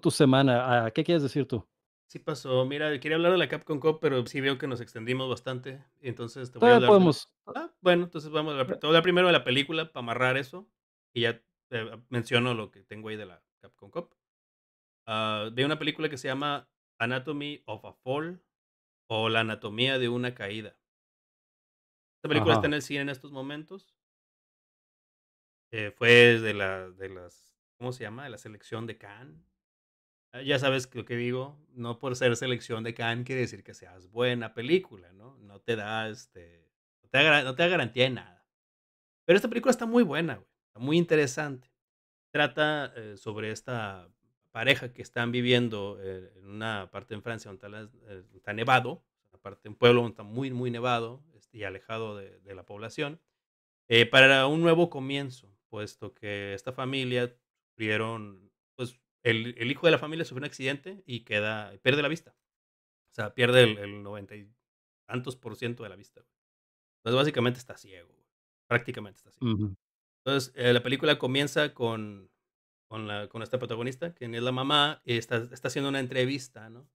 tu semana. ¿Qué quieres decir tú? Sí pasó. Mira, quería hablar de la Capcom Cop, pero sí veo que nos extendimos bastante. Entonces te voy a hablar podemos. Ah, bueno, entonces vamos a hablar, primero de la película para amarrar eso. Y ya eh, ah, menciono lo que tengo ahí de la Capcom Cop. Uh, ah, de una película que se llama Anatomy of a Fall o La Anatomía de una Caída. Esta película está en el cine en estos momentos. Eh, fue de, la, de las, ¿cómo se llama? De la selección de Cannes Ah, ya sabes lo que digo, no por ser selección de Cannes quiere decir que seas buena película, ¿no? No te da, este, no te da, garantía de nada. Pero esta película está muy buena, güey, está muy interesante. Trata eh, sobre esta pareja que están viviendo eh, en una parte en Francia donde está, eh, nevado nevado, parte un pueblo donde está muy, muy nevado este, y alejado de, de la población, para un nuevo comienzo, puesto que esta familia sufrieron el, hijo de la familia sufre un accidente y queda, pierde la vista. O sea, pierde el, noventa 90 y tantos por ciento de la vista. Entonces, básicamente está ciego. Prácticamente está ciego. Entonces, eh, la película comienza con, con, esta protagonista, que es la mamá, y está, haciendo una entrevista, ¿no?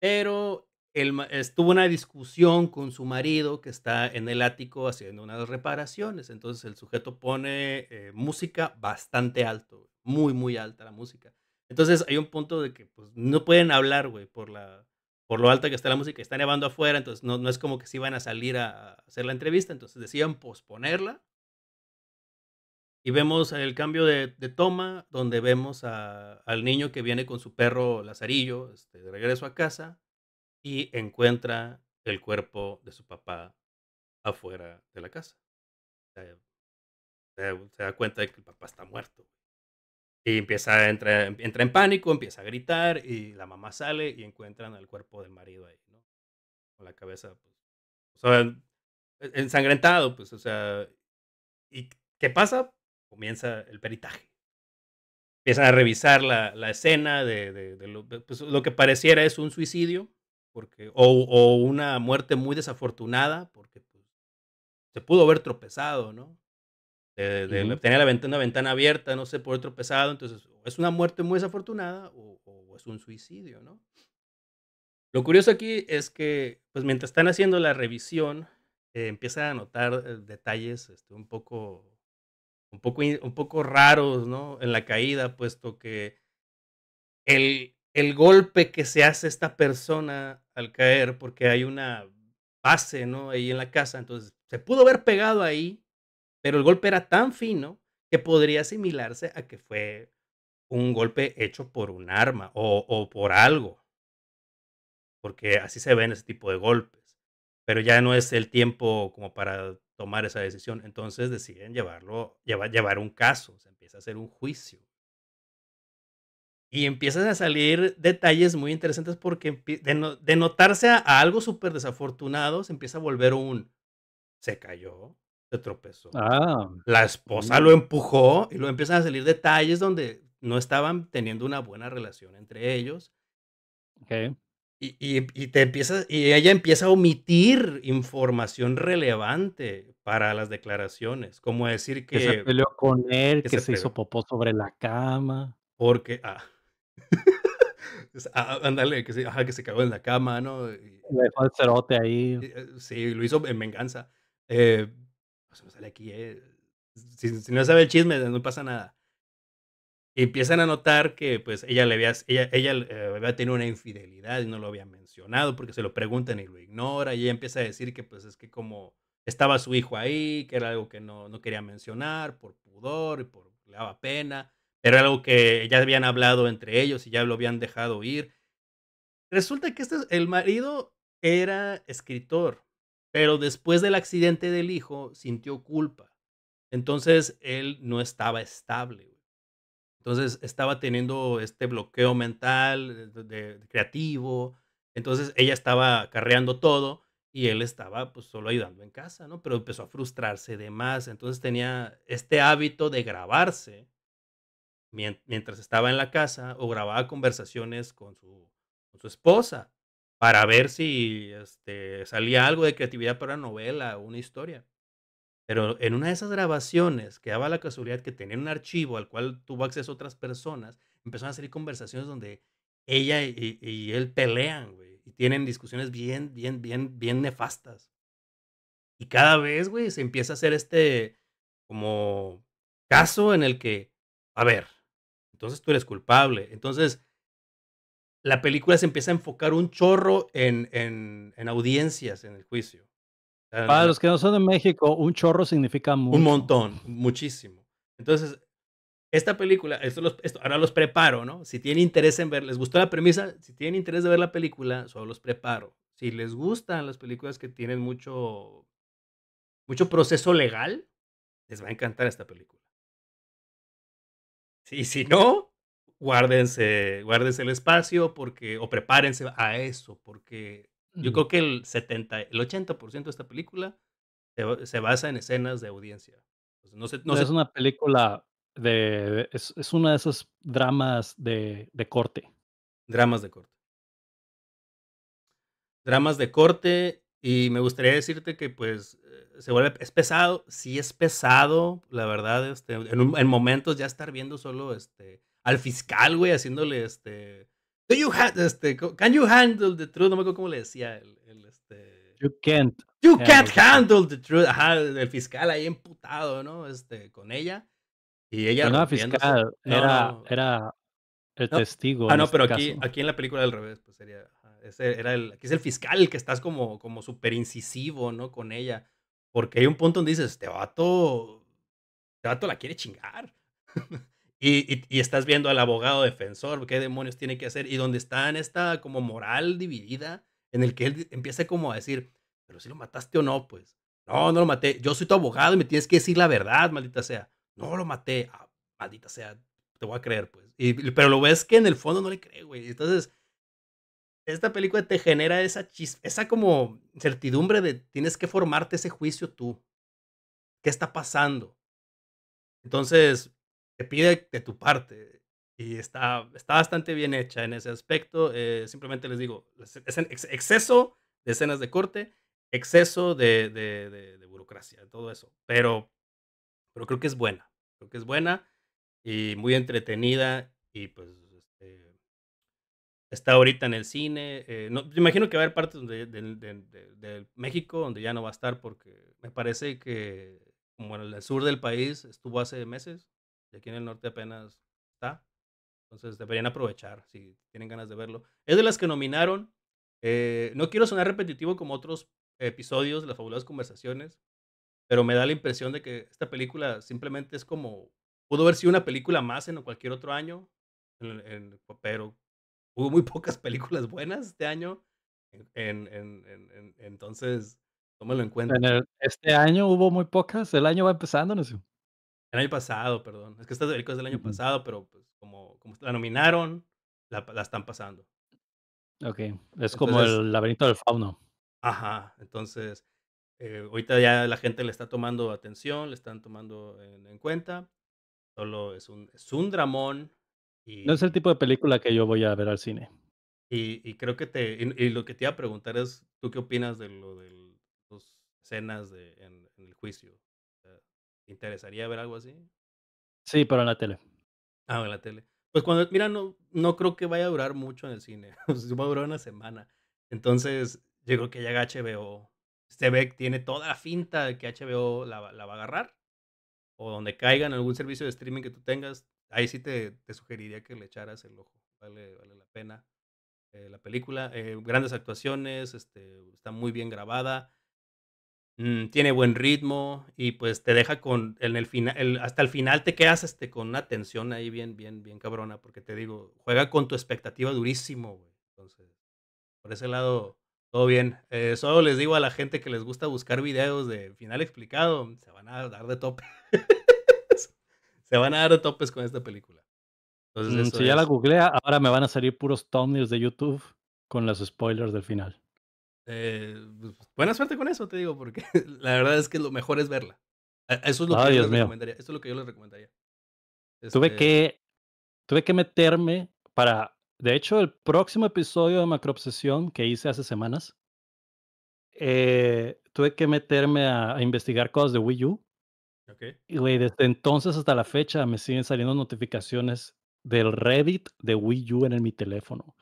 Pero él estuvo una discusión con su marido que está en el ático haciendo unas reparaciones. Entonces el sujeto pone eh, música bastante alto, muy, muy alta la música. Entonces hay un punto de que pues, no pueden hablar, güey, por, la, por lo alta que está la música. Está llevando afuera, entonces no, no es como que se iban a salir a, hacer la entrevista. Entonces decían posponerla. Y vemos el cambio de, toma, donde vemos al niño que viene con su perro Lazarillo este, de regreso a casa y encuentra el cuerpo de su papá afuera de la casa. se da cuenta de que el papá está muerto. Y empieza a entrar en pánico, empieza a gritar y la mamá sale y encuentran al cuerpo del marido ahí, ¿no? Con la cabeza, pues, o sea, ensangrentado, pues, o sea, ¿y qué pasa? Comienza el peritaje. Empiezan a revisar la, la escena de, de, lo, pues, lo, que pareciera es un suicidio porque, o, o una muerte muy desafortunada porque pues, se pudo haber tropezado, ¿no? de, la ventana, una ventana abierta, no sé, por otro pesado, Entonces, es una muerte muy desafortunada o, es un suicidio, ¿no? Lo curioso aquí es que, pues mientras están haciendo la revisión, eh, empiezan a notar eh, detalles este, un, poco, un, poco, un poco raros, ¿no? En la caída, puesto que el, el golpe que se hace esta persona al caer, porque hay una base, ¿no? Ahí en la casa, entonces se pudo haber pegado ahí, pero el golpe era tan fino que podría asimilarse a que fue un golpe hecho por un arma o, por algo. Porque así se ven ese tipo de golpes. Pero ya no es el tiempo como para tomar esa decisión. Entonces deciden llevarlo, llevar, un caso. Se empieza a hacer un juicio. Y empiezan a salir detalles muy interesantes porque de, notarse a algo súper desafortunado, se empieza a volver un se cayó, se tropezó. Ah. La esposa lo empujó y lo empiezan a salir detalles donde no estaban teniendo una buena relación entre ellos. Okay. Y, y, te empiezas, y ella empieza a omitir información relevante para las declaraciones, como decir que... que se peleó con él, que, se, hizo popó sobre la cama. Porque... Ah. ah ándale, que, se, que se cagó en la cama, ¿no? Le dejó el cerote ahí. Eh, sí, lo hizo en venganza. Eh, sale pues, aquí, eh, si, no sabe el chisme, no pasa nada. empiezan a notar que pues ella le había, ella, ella eh, tenido una infidelidad y no lo había mencionado porque se lo preguntan y lo ignora y ella empieza a decir que pues es que como estaba su hijo ahí, que era algo que no, no quería mencionar por pudor y por le daba pena, era algo que ya habían hablado entre ellos y ya lo habían dejado ir. Resulta que este, el marido era escritor pero después del accidente del hijo, sintió culpa. Entonces, él no estaba estable. Entonces, estaba teniendo este bloqueo mental, creativo. Entonces, ella estaba carreando todo y él estaba pues solo ayudando en casa, ¿no? Pero empezó a frustrarse de más. Entonces, tenía este hábito de grabarse mientras estaba en la casa o grababa conversaciones con su, con su esposa para ver si este, salía algo de creatividad para una novela o una historia. Pero en una de esas grabaciones que daba la casualidad que tenía un archivo al cual tuvo acceso otras personas, empezaron a salir conversaciones donde ella y él pelean, güey, y tienen discusiones bien, bien, bien, bien nefastas. Y cada vez, güey, se empieza a hacer este como caso en el que, a ver, entonces tú eres culpable, entonces la película se empieza a enfocar un chorro en, en, audiencias en el juicio. Para los que no son de México, un chorro significa mucho. Un montón, muchísimo. Entonces, esta película, esto, los, ahora los preparo, ¿no? Si tienen interés en ver, les gustó la premisa, si tienen interés de ver la película, solo los preparo. Si les gustan las películas que tienen mucho, mucho proceso legal, les va a encantar esta película. Y si no, guárdense, el espacio porque, o prepárense a eso, porque yo creo que el 70, el 80% de esta película se, basa en escenas de audiencia. no, es una película de, es, es, una de esos dramas de, de corte. Dramas de corte. Dramas de corte y me gustaría decirte que pues eh, se vuelve, es pesado, sí es pesado, la verdad, este, en, en momentos ya estar viendo solo este, al fiscal, güey, haciéndole este. Do este, can you handle the truth? No me acuerdo cómo le decía el, este. You can't. You can't handle the truth. Ajá, el fiscal ahí emputado, ¿no? Este, con ella. Y ella. No, fiscal, era, era el testigo. Ah, no, este pero aquí, aquí en la película al revés, pues sería. ese era el, aquí es el fiscal el que estás como, como súper incisivo, ¿no? Con ella. Porque hay un punto donde dices, este vato. Este vato la quiere chingar. Y, estás viendo al abogado defensor, qué demonios tiene que hacer, y donde está en esta como moral dividida, en el que él empieza como a decir, pero si lo mataste o no, pues, no, no lo maté, yo soy tu abogado y me tienes que decir la verdad, maldita sea, no lo maté, ah, maldita sea, te voy a creer, pues, pero lo ves que en el fondo no le cree, güey, entonces, esta película te genera esa chispa, esa como certidumbre de tienes que formarte ese juicio tú, ¿qué está pasando? Entonces, pide de tu parte. Y está, está bastante bien hecha en ese aspecto. Eh, simplemente les digo, exceso de escenas de corte, exceso de, de, burocracia, todo eso. Pero, pero creo que es buena. Creo que es buena y muy entretenida. Y pues este, está ahorita en el cine. Eh, no, imagino que va a haber partes de México donde ya no va a estar porque me parece que como en el sur del país estuvo hace meses y aquí en el norte apenas está. Entonces deberían aprovechar si tienen ganas de verlo. Es de las que nominaron. Eh, no quiero sonar repetitivo como otros episodios de las fabulosas conversaciones, pero me da la impresión de que esta película simplemente es como, pudo haber sido una película más en cualquier otro año, pero hubo muy pocas películas buenas este año. En, entonces, tómalo en cuenta. este año hubo muy pocas, el año va empezando, ¿no? El año pasado, perdón. Es que esta película es del año pasado, pero pues como, la nominaron, la, están pasando. Ok, es como el laberinto del fauno. Ajá, entonces eh, ahorita ya la gente le está tomando atención, le están tomando en, cuenta. Solo es un, es un dramón. no es el tipo de película que yo voy a ver al cine. Y, y creo que te. Y, lo que te iba a preguntar es: ¿tú qué opinas de lo de las escenas de, en el juicio? ¿Te interesaría ver algo así? Sí, pero en la tele. Ah, en la tele. Pues cuando, mira, no, no creo que vaya a durar mucho en el cine. Va a durar una semana. Entonces, yo creo que ya HBO. Este Beck tiene toda la finta de que HBO la, va a agarrar. O donde caiga en algún servicio de streaming que tú tengas, ahí sí te, sugeriría que le echaras el ojo. Vale, vale la pena eh, la película. Eh, grandes actuaciones, este, está muy bien grabada. Mm, tiene buen ritmo y pues te deja con, en el final, hasta el final te quedas este, con una tensión ahí bien, bien, bien cabrona, porque te digo, juega con tu expectativa durísimo, Entonces, por ese lado, todo bien. Eh, solo les digo a la gente que les gusta buscar videos de final explicado, se van a dar de tope. se van a dar de topes con esta película. Entonces, mm, si ya la googlea, ahora me van a salir puros thumbnails de YouTube con los spoilers del final. Eh, pues, buena suerte con eso, te digo, porque la verdad es que lo mejor es verla. Eh, eso es lo, que, yo les recomendaría. es lo que yo les recomendaría. Tuve, este que, tuve que meterme para. De hecho, el próximo episodio de Obsesión que hice hace semanas, eh, tuve que meterme a, investigar cosas de Wii U. Y desde entonces hasta la fecha me siguen saliendo notificaciones del Reddit de Wii U en mi teléfono.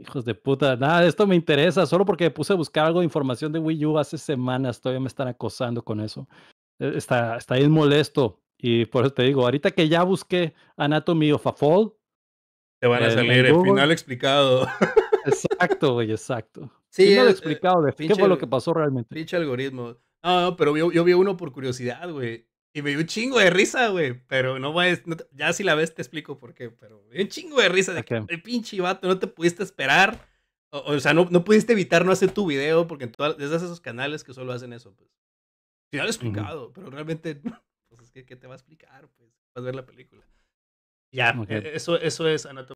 Hijos de puta, nada esto me interesa, solo porque puse a buscar algo de información de Wii U hace semanas, todavía me están acosando con eso. E, está, está bien molesto. Y por eso te digo, ahorita que ya busqué Anatomy of a Fall. Te van a eh, salir el, final explicado. Exacto, güey, exacto. Sí, final explicado de qué fue lo que pasó realmente. Pinche algoritmo. No, pero yo, yo vi uno por curiosidad, güey. Y me dio un chingo de risa, güey. Pero no voy a... ya si la ves, te explico por qué. Pero me dio un chingo de risa de que pinche vato no te pudiste esperar. O, sea, no, no, pudiste evitar no hacer tu video porque en todas, desde esos canales que solo hacen eso, pues. ya lo he explicado, pero realmente. Pues, que, ¿qué te va a explicar? Pues vas a ver la película. Ya, e, eso, eso es Anatomía.